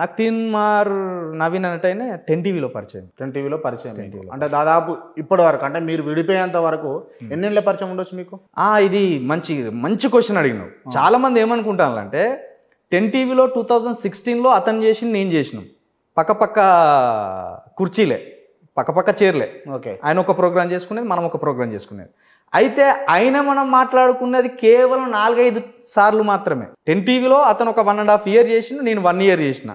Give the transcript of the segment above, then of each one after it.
నాకు తీన్ మార్ నవీన్ అన్నట్టయినా టెన్ టీవీలో పరిచయం టెన్ టీవీలో పరిచయం అంటే దాదాపు ఇప్పటి వరకు అంటే మీరు విడిపోయేంత వరకు ఎన్ని పరిచయం ఉండొచ్చు మీకు ఇది మంచి మంచి క్వశ్చన్ అడిగిన చాలా మంది ఏమనుకుంటాను అంటే టెన్ టీవీలో టూ థౌజండ్ సిక్స్టీన్లో అతను చేసి నేను చేసినాం పక్కపక్క కుర్చీలే పక్కపక్క చీరలే ఓకే ఆయన ఒక ప్రోగ్రామ్ చేసుకునేది మనం ఒక ప్రోగ్రామ్ చేసుకునేది అయితే ఆయన మనం మాట్లాడుకున్నది కేవలం నాలుగైదు సార్లు మాత్రమే టెన్ టీవీలో అతను ఒక వన్ అండ్ హాఫ్ ఇయర్ చేసిన నేను వన్ ఇయర్ చేసిన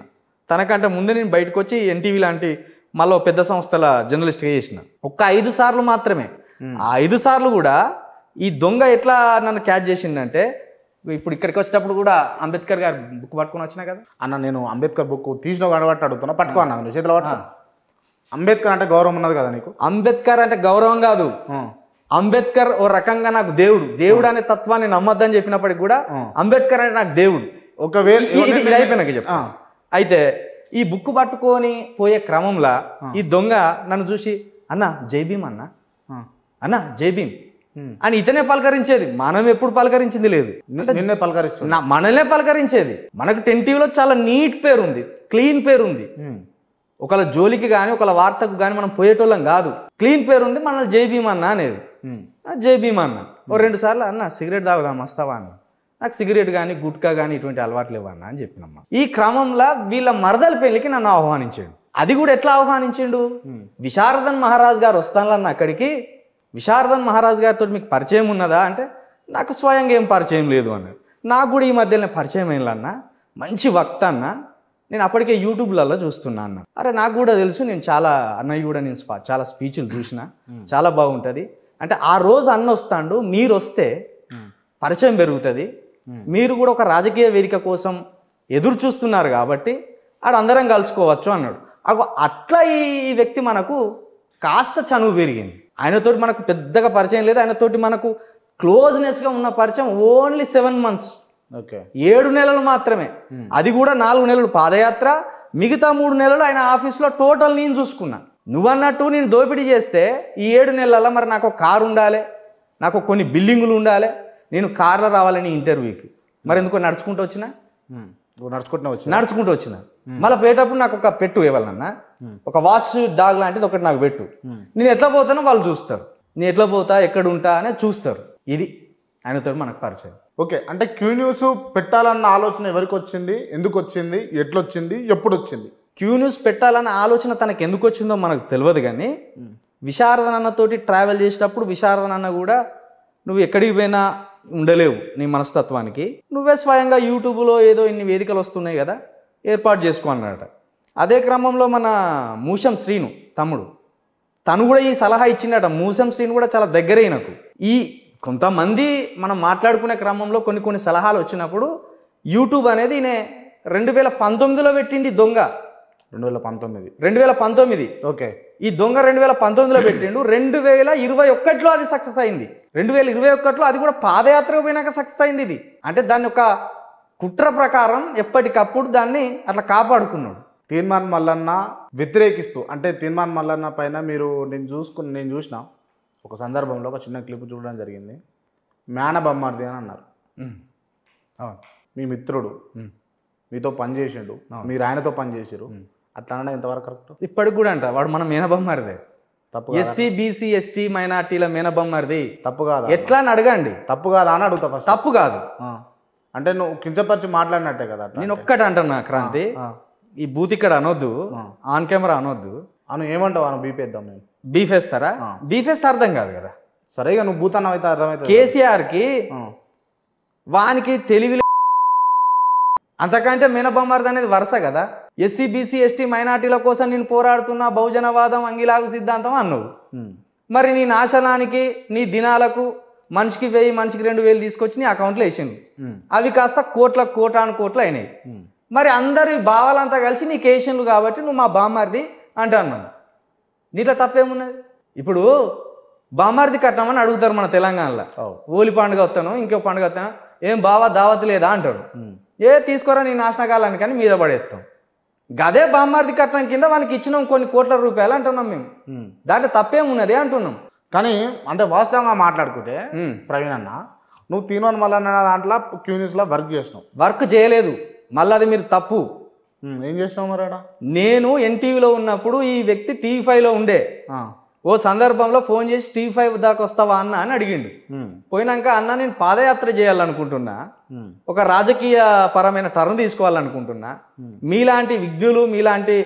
తనకంటే ముందే నేను బయటకు వచ్చి ఎన్టీవీ లాంటి మళ్ళీ పెద్ద సంస్థల జర్నలిస్ట్గా చేసిన ఒక్క ఐదు సార్లు మాత్రమే ఆ ఐదు సార్లు కూడా ఈ దొంగ ఎట్లా నన్ను క్యాచ్ చేసిందంటే ఇప్పుడు ఇక్కడికి వచ్చేటప్పుడు కూడా అంబేద్కర్ గారు బుక్ పట్టుకొని వచ్చినా కదా అన్న నేను అంబేద్కర్ బుక్ తీసిన కనబట్టి అడుగుతున్నా పట్టుకున్నా నువ్వు చేతిలో అంబేద్కర్ అంటే గౌరవం ఉన్నది కదా నీకు అంబేద్కర్ అంటే గౌరవం కాదు అంబేద్కర్ ఓ రకంగా నాకు దేవుడు దేవుడు అనే తత్వాన్ని నమ్మద్దని చెప్పినప్పటికి కూడా అంబేద్కర్ అంటే నాకు దేవుడు ఒకవేళ ఇది అయిపోయినాక చెప్పు అయితే ఈ బుక్ పట్టుకొని పోయే క్రమంలో ఈ దొంగ నన్ను చూసి అన్న జైభీమ్ అన్న అన్న జైబీమ్ అని ఇతనే పలకరించేది మనం ఎప్పుడు పలకరించింది లేదు నిన్నే పలకరిస్తున్నా మనలే పలకరించేది మనకు టెన్ టీవీలో చాలా నీట్ పేరు ఉంది క్లీన్ పేరు ఉంది ఒకళ్ళ జోలికి కానీ ఒకళ్ళ వార్తకు కానీ మనం పోయేటోళ్ళం కాదు క్లీన్ పేరు ఉంది మనల్ని జై అన్న అనేది జై అన్న ఓ రెండు సార్లు అన్న సిగరెట్ తాగుదాం వస్తావా అన్న నాకు సిగరెట్ కానీ గుట్కా కానీ ఇటువంటి అలవాట్లు లేవన్న అని చెప్పినమ్మా ఈ క్రమంలో వీళ్ళ మరదల పెళ్లికి నన్ను ఆహ్వానించాడు అది కూడా ఎట్లా ఆహ్వానించాడు విశారదన్ మహారాజ్ గారు వస్తానన్న అక్కడికి విశారదన్ మహారాజ్ గారితో మీకు పరిచయం ఉన్నదా అంటే నాకు స్వయంగా ఏం పరిచయం లేదు అన్నాడు నాకు కూడా ఈ మధ్యలో పరిచయం ఏంలన్నా మంచి వక్త అన్న నేను అప్పటికే యూట్యూబ్లలో చూస్తున్నా అన్న అరే నాకు కూడా తెలుసు నేను చాలా అన్నయ్య కూడా నేను చాలా స్పీచ్లు చూసిన చాలా బాగుంటుంది అంటే ఆ రోజు అన్న వస్తాడు మీరు వస్తే పరిచయం పెరుగుతుంది Hmm. మీరు కూడా ఒక రాజకీయ వేదిక కోసం ఎదురు చూస్తున్నారు కాబట్టి ఆడు అందరం కలుసుకోవచ్చు అన్నాడు అగు అట్లా ఈ వ్యక్తి మనకు కాస్త చనువు పెరిగింది ఆయనతోటి మనకు పెద్దగా పరిచయం లేదు ఆయనతోటి మనకు క్లోజ్నెస్గా ఉన్న పరిచయం ఓన్లీ సెవెన్ మంత్స్ ఓకే ఏడు నెలలు మాత్రమే hmm. అది కూడా నాలుగు నెలలు పాదయాత్ర మిగతా మూడు నెలలు ఆయన ఆఫీస్లో టోటల్ నేను చూసుకున్నా నువ్వన్నట్టు నేను దోపిడీ చేస్తే ఈ ఏడు నెలల మరి నాకు కారు ఉండాలి నాకు కొన్ని బిల్డింగులు ఉండాలి నేను కార్లో రావాలని ఇంటర్వ్యూకి మరి ఎందుకో నడుచుకుంటూ వచ్చినా నడుచుకుంటూ వచ్చిన నడుచుకుంటూ వచ్చిన మళ్ళీ పోయేటప్పుడు నాకు ఒక పెట్టు ఇవ్వాలన్నా ఒక వాచ్ డాగ్ లాంటిది ఒకటి నాకు పెట్టు నేను ఎట్లా పోతానో వాళ్ళు చూస్తారు నేను ఎట్లా పోతా ఎక్కడ ఉంటా అని చూస్తారు ఇది ఆయనతో మనకు పరిచయం ఓకే అంటే క్యూ న్యూస్ పెట్టాలన్న ఆలోచన ఎవరికి వచ్చింది ఎందుకు వచ్చింది ఎట్లొచ్చింది ఎప్పుడు వచ్చింది క్యూ న్యూస్ పెట్టాలన్న ఆలోచన తనకు ఎందుకు వచ్చిందో మనకు తెలియదు కానీ విశారదనన్నతోటి ట్రావెల్ చేసేటప్పుడు విశారదనన్న కూడా నువ్వు ఎక్కడికి పోయినా ఉండలేవు నీ మనస్తత్వానికి నువ్వే స్వయంగా యూట్యూబ్లో ఏదో ఇన్ని వేదికలు వస్తున్నాయి కదా ఏర్పాటు చేసుకో అన్నట అదే క్రమంలో మన మూషం శ్రీను తమ్ముడు తను కూడా ఈ సలహా ఇచ్చిండట మూసం శ్రీను కూడా చాలా దగ్గరే నాకు ఈ కొంతమంది మనం మాట్లాడుకునే క్రమంలో కొన్ని కొన్ని సలహాలు వచ్చినప్పుడు యూట్యూబ్ అనేది నే రెండు వేల పంతొమ్మిదిలో పెట్టింది దొంగ రెండు వేల పంతొమ్మిది రెండు వేల పంతొమ్మిది ఓకే ఈ దొంగ రెండు వేల పంతొమ్మిదిలో పెట్టిండు రెండు వేల ఇరవై ఒక్కటిలో అది సక్సెస్ అయింది రెండు వేల ఇరవై ఒక్కటిలో అది కూడా పాదయాత్ర పోయినాక సక్సెస్ అయింది ఇది అంటే దాని యొక్క కుట్ర ప్రకారం ఎప్పటికప్పుడు దాన్ని అట్లా కాపాడుకున్నాడు తీర్మాన్ మల్లన్న వ్యతిరేకిస్తూ అంటే తీర్మాన్ మల్లన్న పైన మీరు నేను చూసుకుని నేను చూసిన ఒక సందర్భంలో ఒక చిన్న క్లిప్ చూడడం జరిగింది మేన అని అన్నారు మీ మిత్రుడు మీతో పనిచేసిండు మీరు ఆయనతో పనిచేసారు అట్లా అనడం ఇంతవరకు కరెక్ట్ ఇప్పటికి కూడా అంట వాడు మన మేనబొమ్మరిదే తప్పు ఎస్సీ బీసీ ఎస్టీ మైనార్టీల మేనబొమ్మరిది తప్పు కాదు ఎట్లా అని అడగండి తప్పు కాదు అని అడుగుతా ఫస్ట్ తప్పు కాదు అంటే నువ్వు కించపరిచి మాట్లాడినట్టే కదా నేను ఒక్కటి అంటున్నా క్రాంతి ఈ బూత్ ఇక్కడ అనొద్దు ఆన్ కెమెరా అనొద్దు అను ఏమంటావు అను బీపేద్దాం నేను బీఫ్ వేస్తే అర్థం కాదు కదా సరేగా నువ్వు భూతానం అయితే అర్థమైతే కేసీఆర్కి వానికి తెలివి అంతకంటే మినబొమ్మరిది అనేది వరుస కదా ఎస్సీ బీసీ ఎస్టీ మైనార్టీల కోసం నేను పోరాడుతున్నా బహుజనవాదం అంగిలాగు సిద్ధాంతం అన్నావు మరి నీ నాశనానికి నీ దినాలకు మనిషికి వెయ్యి మనిషికి రెండు వేలు తీసుకొచ్చి నీ అకౌంట్లో వేసిండు అవి కాస్త కోట్ల కోటాను కోట్లు అయినాయి మరి అందరి భావాలంతా కలిసి నీకు వేసిండ్రు కాబట్టి నువ్వు మా బామ్మర్ది అన్నాను దీంట్లో తప్పేమున్నది ఇప్పుడు బామ్మర్ది కట్టామని అడుగుతారు మన తెలంగాణలో ఓలి పండుగ వస్తాను ఇంకో పండుగ వస్తాను ఏం బావా దావత్ లేదా అంటారు ఏ తీసుకోరా నీ నాశనకాలని కానీ మీద పడేస్తాం గదే బామ్మార్ది కట్నం కింద మనకి ఇచ్చినాం కొన్ని కోట్ల రూపాయలు అంటున్నాం మేము దాంట్లో తప్పేమున్నది అంటున్నాం కానీ అంటే వాస్తవంగా మాట్లాడుకుంటే ప్రవీణ్ అన్న నువ్వు తినోని మళ్ళీ దాంట్లో క్యూనిస్లో వర్క్ చేసినావు వర్క్ చేయలేదు మళ్ళీ అది మీరు తప్పు ఏం చేసినావు మరి నేను ఎన్టీవీలో ఉన్నప్పుడు ఈ వ్యక్తి టీవీ ఫైవ్లో ఉండే ఓ సందర్భంలో ఫోన్ చేసి టీ ఫైవ్ దాకా వస్తావా అన్న అని అడిగిండు పోయినాక అన్న నేను పాదయాత్ర చేయాలనుకుంటున్నా ఒక రాజకీయ పరమైన టర్న్ తీసుకోవాలనుకుంటున్నా మీలాంటి విజ్ఞులు మీలాంటి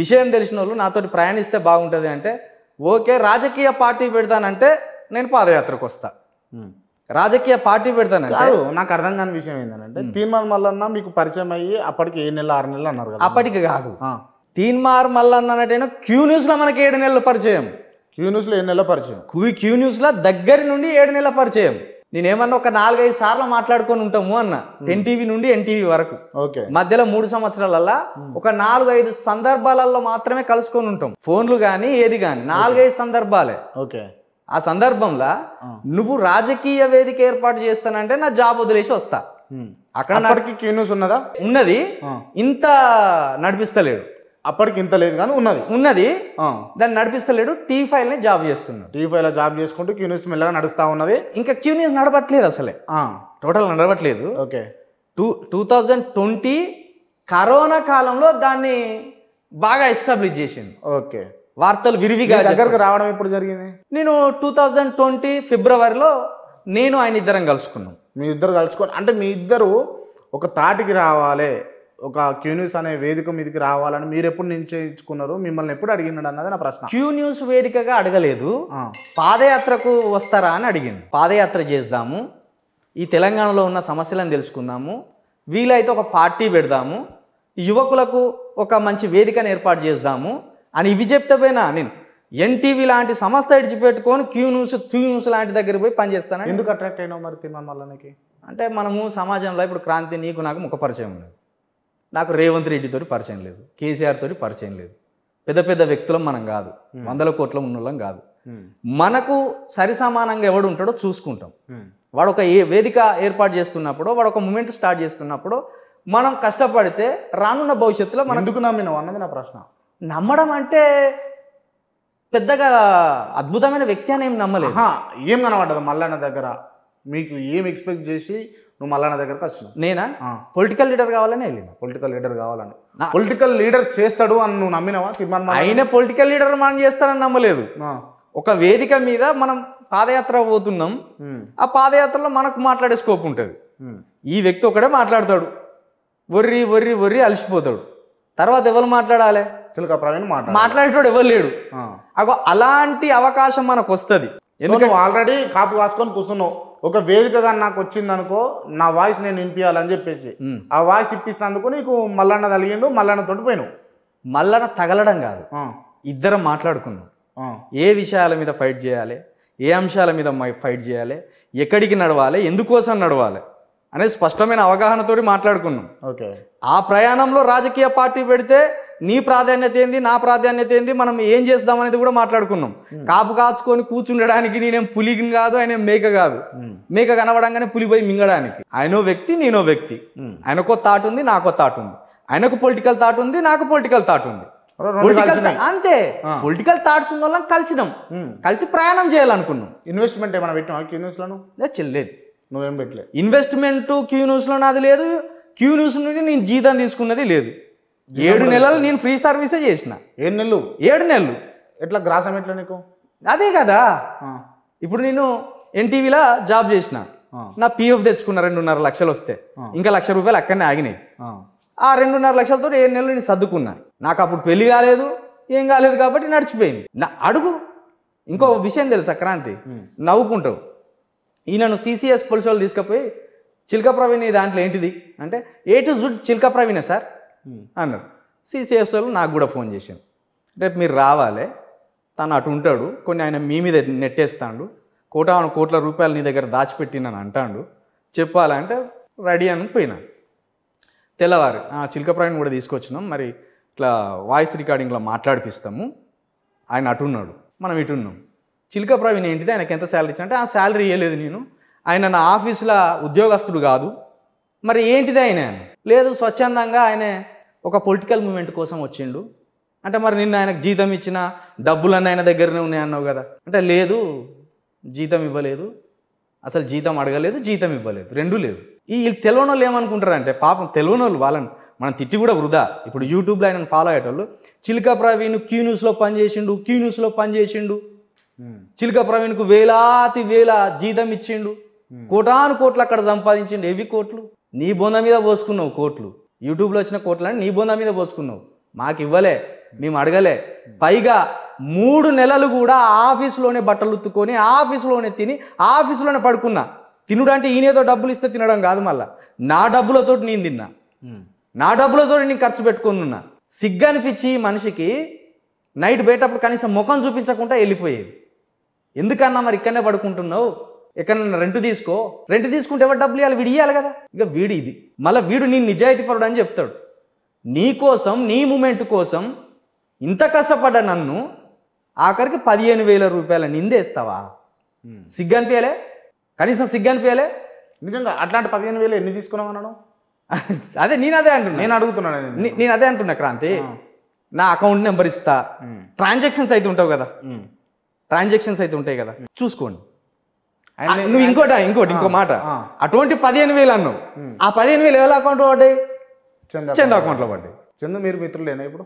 విషయం తెలిసిన వాళ్ళు నాతోటి ప్రయాణిస్తే బాగుంటుంది అంటే ఓకే రాజకీయ పార్టీ పెడతానంటే నేను పాదయాత్రకు వస్తా రాజకీయ పార్టీ కాదు నాకు అర్థం కాని విషయం ఏంటంటే తీన్మార్ మల్లన్న మీకు పరిచయం అయ్యి అప్పటికి ఏడు నెల ఆరు నెలలు అన్నారు అప్పటికి కాదు తీన్మార్ మల్లన్న అంటే క్యూ న్యూస్లో మనకి ఏడు నెలలు పరిచయం క్యూ న్యూస్లో ఏడు నెలల పరిచయం క్యూ క్యూ న్యూస్లో దగ్గర నుండి ఏడు నెలల పరిచయం నేనేమన్నా ఒక నాలుగైదు సార్లు మాట్లాడుకొని ఉంటాము అన్న టెన్ టీవీ నుండి ఎన్టీవీ వరకు ఓకే మధ్యలో మూడు సంవత్సరాలల్లో ఒక నాలుగు ఐదు సందర్భాలలో మాత్రమే కలుసుకొని ఉంటాం ఫోన్లు కానీ ఏది కానీ నాలుగైదు సందర్భాలే ఓకే ఆ సందర్భంలో నువ్వు రాజకీయ వేదిక ఏర్పాటు చేస్తానంటే నా జాబ్ వదిలేసి వస్తా అక్కడ నాటికి క్యూ న్యూస్ ఉన్నదా ఉన్నది ఇంత నడిపిస్తలేడు అప్పటికి ఇంత లేదు కానీ ఉన్నది ఉన్నది దాన్ని నడిపిస్తలేడు టీ ఫైల్ ని జాబ్ చేస్తున్నాడు టీ ఫైల్ జాబ్ చేసుకుంటూ క్యూనిస్ మెల్లగా నడుస్తా ఉన్నది ఇంకా క్యూనియస్ నడవట్లేదు అసలే టోటల్ నడవట్లేదు okay two two thousand twenty corona కాలంలో దాన్ని బాగా ఎస్టాబ్లిష్ చేసింది ఓకే వార్తలు విరివిగా దగ్గరకు రావడం ఎప్పుడు జరిగింది నేను టూ థౌజండ్ ట్వంటీ ఫిబ్రవరిలో నేను ఆయన ఇద్దరం కలుసుకున్నాం మీ ఇద్దరు కలుసుకొని అంటే మీ ఇద్దరు ఒక తాటికి రావాలి ఒక క్యూ న్యూస్ అనే వేదిక మీదకి రావాలని మీరు ఎప్పుడు నిశ్చయించుకున్నారు మిమ్మల్ని ఎప్పుడు అడిగినాడు అన్నది నా ప్రశ్న క్యూ న్యూస్ వేదికగా అడగలేదు పాదయాత్రకు వస్తారా అని అడిగింది పాదయాత్ర చేద్దాము ఈ తెలంగాణలో ఉన్న సమస్యలను తెలుసుకుందాము వీలైతే ఒక పార్టీ పెడదాము యువకులకు ఒక మంచి వేదికను ఏర్పాటు చేద్దాము అని ఇవి పోయినా నేను ఎన్టీవీ లాంటి సంస్థ ఇడిచిపెట్టుకొని క్యూ న్యూస్ క్యూ న్యూస్ లాంటి దగ్గర పోయి పనిచేస్తాను ఎందుకు అట్రాక్ట్ అయినావు మరి తిమ్మల్లనికి అంటే మనము సమాజంలో ఇప్పుడు క్రాంతి నీకు నాకు ముఖపరిచయం ఉన్నది నాకు రేవంత్ రెడ్డితో పరిచయం లేదు కేసీఆర్ తోటి పరిచయం లేదు పెద్ద పెద్ద వ్యక్తులం మనం కాదు వందల కోట్ల ఉన్నోళ్ళం కాదు మనకు సరి సమానంగా ఎవడు ఉంటాడో చూసుకుంటాం వాడు ఒక ఏ వేదిక ఏర్పాటు చేస్తున్నప్పుడు వాడు ఒక మూమెంట్ స్టార్ట్ చేస్తున్నప్పుడు మనం కష్టపడితే రానున్న భవిష్యత్తులో మనం ఎందుకు నమ్మిన అన్నది నా ప్రశ్న నమ్మడం అంటే పెద్దగా అద్భుతమైన వ్యక్తి అని ఏం నమ్మలేదు ఏం కనబడ్డదు మల్లన్న దగ్గర మీకు ఏం ఎక్స్పెక్ట్ చేసి నువ్వు మళ్ళా నా దగ్గరకు వచ్చిన నేనా పొలిటికల్ లీడర్ కావాలని వెళ్ళిన పొలిటికల్ లీడర్ కావాలని పొలిటికల్ లీడర్ చేస్తాడు అని నువ్వు నమ్మినావా సినిమా ఆయన పొలిటికల్ లీడర్ మనం చేస్తానని నమ్మలేదు ఒక వేదిక మీద మనం పాదయాత్ర పోతున్నాం ఆ పాదయాత్రలో మనకు మాట్లాడే స్కోప్ ఉంటుంది ఈ వ్యక్తి ఒకడే మాట్లాడతాడు వర్రి వర్రి వర్రి అలసిపోతాడు తర్వాత ఎవరు మాట్లాడాలి మాట్లాడేటోడు ఎవరు లేడు అగో అలాంటి అవకాశం మనకు వస్తుంది ఎందుకు ఆల్రెడీ కాపు కాసుకొని కూర్చున్నావు ఒక వేదికగా నాకు వచ్చిందనుకో నా వాయిస్ నేను వినిపించాలని చెప్పేసి ఆ వాయిస్ ఇప్పిస్తున్నందుకు నీకు మల్లన్న తగిలిండు మల్లన్న తొడిపోయినావు మల్లన్న తగలడం కాదు ఇద్దరం మాట్లాడుకున్నాం ఏ విషయాల మీద ఫైట్ చేయాలి ఏ అంశాల మీద ఫైట్ చేయాలి ఎక్కడికి నడవాలి ఎందుకోసం నడవాలి అనేది స్పష్టమైన అవగాహనతోటి మాట్లాడుకున్నాం ఓకే ఆ ప్రయాణంలో రాజకీయ పార్టీ పెడితే నీ ప్రాధాన్యత ఏంది నా ప్రాధాన్యత ఏంది మనం ఏం చేద్దాం అనేది కూడా మాట్లాడుకున్నాం కాపు కాచుకొని కూర్చుండడానికి నేనేం పులి కాదు ఆయన మేక కాదు మేక కనబడంగానే పులిపోయి మింగడానికి ఆయనో వ్యక్తి నేనో వ్యక్తి ఆయనకో థాట్ ఉంది నాకో తాట్ ఉంది ఆయనకు పొలిటికల్ థాట్ ఉంది నాకు పొలిటికల్ థాట్ ఉంది అంతే పొలిటికల్ థాట్స్ ఉన్న కలిసినాం కలిసి ప్రయాణం చేయాలనుకున్నాం ఇన్వెస్ట్మెంట్ ఏమైనా పెట్టినా క్యూ న్యూస్లను చెల్లేదు నువ్వేం పెట్టలేదు ఇన్వెస్ట్మెంట్ క్యూ న్యూస్లో నాది లేదు క్యూ న్యూస్ నుండి నేను జీతం తీసుకున్నది లేదు ఏడు నెలలు నేను ఫ్రీ సర్వీసే చేసిన ఏడు నెలలు ఏడు నెలలు ఎట్లా గ్రాసం ఎట్లా నీకు అదే కదా ఇప్పుడు నేను ఎన్టీవీలా జాబ్ చేసిన నా పిఎఫ్ తెచ్చుకున్న రెండున్నర లక్షలు వస్తే ఇంకా లక్ష రూపాయలు అక్కడనే ఆగినాయి ఆ రెండున్నర లక్షలతో ఏడు నెలలు నేను సర్దుకున్నా నాకు అప్పుడు పెళ్లి కాలేదు ఏం కాలేదు కాబట్టి నడిచిపోయింది నా అడుగు ఇంకో విషయం తెలుసు అక్రాంతి నవ్వుకుంటావు ఈ నన్ను సీసీఎస్ పోలీసు వాళ్ళు తీసుకుపోయి చిల్క ప్రవీణ్ దాంట్లో ఏంటిది అంటే ఏ టు జుడ్ చిల్క ప్రవీణే సార్ Hmm. అన్నారు సిసిఎఫ్ సోల్ నాకు కూడా ఫోన్ చేశాను రేపు మీరు రావాలి తను అటు ఉంటాడు కొన్ని ఆయన మీ మీద నెట్టేస్తాడు కోటాను కోట్ల రూపాయలు నీ దగ్గర దాచిపెట్టినని అంటాడు చెప్పాలంటే రెడీ అని పోయినా తెల్లవారు చిలకప్రాయణ్ కూడా తీసుకొచ్చినాం మరి ఇట్లా వాయిస్ రికార్డింగ్లో మాట్లాడిపిస్తాము ఆయన అటున్నాడు మనం ఇటున్నాం చిలక ఏంటిది ఆయనకి ఎంత శాలరీ ఇచ్చా ఆ శాలరీ ఇవ్వలేదు నేను ఆయన నా ఆఫీసులో ఉద్యోగస్తుడు కాదు మరి ఏంటిది ఆయన లేదు స్వచ్ఛందంగా ఆయనే ఒక పొలిటికల్ మూమెంట్ కోసం వచ్చిండు అంటే మరి నిన్న ఆయనకు జీతం ఇచ్చిన అన్న ఆయన దగ్గరనే ఉన్నాయి అన్నావు కదా అంటే లేదు జీతం ఇవ్వలేదు అసలు జీతం అడగలేదు జీతం ఇవ్వలేదు రెండూ లేదు ఈ తెలియని వాళ్ళు ఏమనుకుంటారంటే పాపం తెలియని వాళ్ళు వాళ్ళని మనం తిట్టి కూడా వృధా ఇప్పుడు యూట్యూబ్లో ఆయన ఫాలో అయ్యేటోళ్ళు చిలుక ప్రవీణ్ క్యూ న్యూస్లో పనిచేసిండు క్యూ న్యూస్లో పనిచేసిండు చిలుక ప్రవీణ్కు వేలాతి వేల జీతం ఇచ్చిండు కోటాను కోట్లు అక్కడ సంపాదించిండు ఎవి కోట్లు నీ బొంద మీద పోసుకున్నావు కోట్లు యూట్యూబ్లో వచ్చిన కోట్లని నీ బోందా మీద పోసుకున్నావు మాకు ఇవ్వలే మేము అడగలే పైగా మూడు నెలలు కూడా ఆఫీసులోనే బట్టలు ఉత్తుకొని ఆఫీస్లోనే తిని ఆఫీస్లోనే పడుకున్నా తినుడు అంటే ఈయనేదో డబ్బులు ఇస్తే తినడం కాదు మళ్ళా నా డబ్బులతో నేను తిన్నా నా డబ్బులతో నేను ఖర్చు పెట్టుకుని ఉన్నా అనిపించి మనిషికి నైట్ బయటప్పుడు కనీసం ముఖం చూపించకుండా వెళ్ళిపోయేది ఎందుకన్నా మరి ఇక్కడనే పడుకుంటున్నావు ఎక్కడన్నా రెంట్ తీసుకో రెంట్ తీసుకుంటే ఎవరు డబ్బులు ఇవ్వాలి వీడు ఇవ్వాలి కదా ఇక వీడు ఇది మళ్ళీ వీడు నీ నిజాయితీపరుడు అని చెప్తాడు నీ కోసం నీ మూమెంట్ కోసం ఇంత కష్టపడ్డ నన్ను ఆఖరికి పదిహేను వేల రూపాయల నిందేస్తావా సిగ్గు అనిపించలే కనీసం సిగ్గు అనిపించలే నిజంగా అట్లాంటి పదిహేను వేలు ఎన్ని తీసుకున్నావు అదే నేను అదే అంటున్నా నేను అడుగుతున్నాను నేను అదే అంటున్నా క్రాంతి నా అకౌంట్ నెంబర్ ఇస్తా ట్రాన్సాక్షన్స్ అయితే ఉంటావు కదా ట్రాన్సాక్షన్స్ అయితే ఉంటాయి కదా చూసుకోండి Ah, నువ్వు ఇంకోట ఇంకోటి ఇంకో మాట అటువంటి పదిహేను వేలు అన్నావు ఆ పదిహేను వేలు ఎవరి అకౌంట్లో పడ్డాయి చందు అకౌంట్లో పడ్డాయి చందు మీరు మిత్రులేనా ఇప్పుడు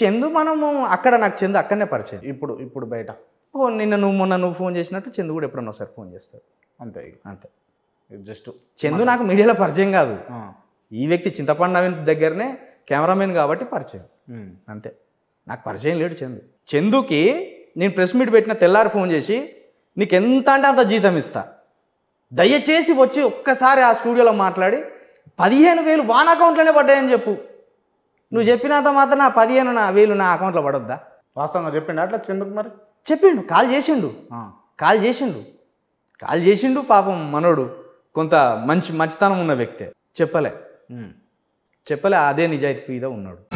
చందు మనము అక్కడ నాకు చందు అక్కడనే పరిచయం ఇప్పుడు ఇప్పుడు బయట ఓ నిన్న నువ్వు మొన్న నువ్వు ఫోన్ చేసినట్టు చందు కూడా ఎప్పుడన్నా ఒకసారి ఫోన్ చేస్తారు అంతే అంతే జస్ట్ చందు నాకు మీడియాలో పరిచయం కాదు ఈ వ్యక్తి చింతపండు నవీన్ దగ్గరనే కెమెరామెన్ కాబట్టి పరిచయం అంతే నాకు పరిచయం లేడు చందు చందుకి నేను ప్రెస్ మీట్ పెట్టిన తెల్లారి ఫోన్ చేసి నీకు ఎంత అంటే అంత జీతం ఇస్తా దయచేసి వచ్చి ఒక్కసారి ఆ స్టూడియోలో మాట్లాడి పదిహేను వేలు వాన్ అకౌంట్లోనే పడ్డాయని చెప్పు నువ్వు చెప్పినంత మాత్రం నా పదిహేను నా వేలు నా అకౌంట్లో పడొద్దా వాస్తవంగా చెప్పిండు అట్లా చెందుకు మరి చెప్పిండు కాల్ చేసిండు కాల్ చేసిండు కాల్ చేసిండు పాపం మనోడు కొంత మంచి మంచితనం ఉన్న వ్యక్తే చెప్పలే చెప్పలే అదే నిజాయితీ మీద ఉన్నాడు